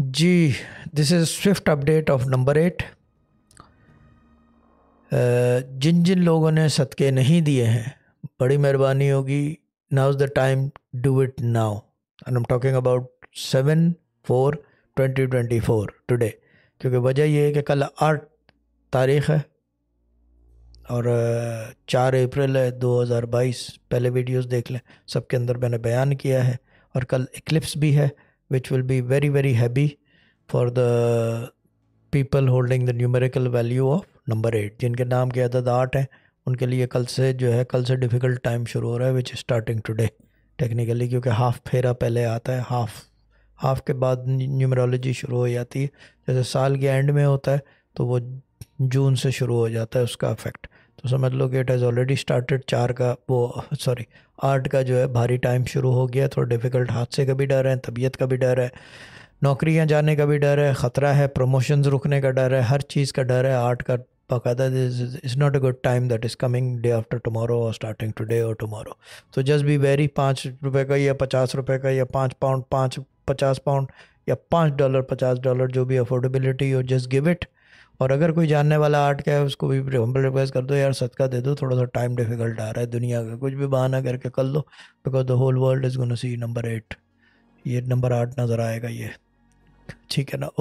ji this is swift update of number eight जिन जिन लोगों ने सदके नहीं दिए हैं बड़ी मेहरबानी होगी now is the time do it now and am talking about seven four twenty twenty four today क्योंकि वजह यह है कि कल आठ तारीख है और uh, चार अप्रैल है दो हज़ार बाईस पहले वीडियोज़ देख लें सबके अंदर मैंने बयान किया है और कल इक्लिप्स भी है which will be very very heavy for the people holding the numerical value of number eight जिनके नाम के अदद आठ हैं उनके लिए कल से जो है कल से डिफ़िकल्ट टाइम शुरू हो रहा है विच स्टार्टिंग टुडे टेक्निकली क्योंकि हाफ फेरा पहले आता है हाफ हाफ के बाद न्यूमरोलॉजी शुरू हो जाती है जैसे साल के एंड में होता है तो वो जून से शुरू हो जाता है उसका अफेक्ट तो समझ लो कि इट हैज़ ऑलरेडी स्टार्टेड चार का वो सॉरी आठ का जो है भारी टाइम शुरू हो गया थोड़ा डिफ़िकल्ट हादसे का भी डर है तबीयत का भी डर है नौकरियां जाने का भी डर है ख़तरा है प्रमोशन रुकने का डर है हर चीज़ का डर है आर्ट का बाकायदा is not a good time that is coming day after tomorrow और स्टार्टिंग टुडे और टमोरो तो जस्ट बी वेरी पाँच रुपये का या पचास रुपये का या पाँच पाउंड पाँच पचास पाउंड या पाँच डॉलर पचास डॉलर जो भी अफोर्डेबिलिटी हो जस्ट गिव इट और अगर कोई जानने वाला आर्ट का है उसको भी हम्बल रिक्वेस्ट कर दो यार सदका दे दो थोड़ा सा टाइम डिफिकल्ट आ रहा है दुनिया का कुछ भी बहाना करके कर लो because the whole world is gonna see number eight ये नंबर आठ नज़र आएगा ये ठीक है ना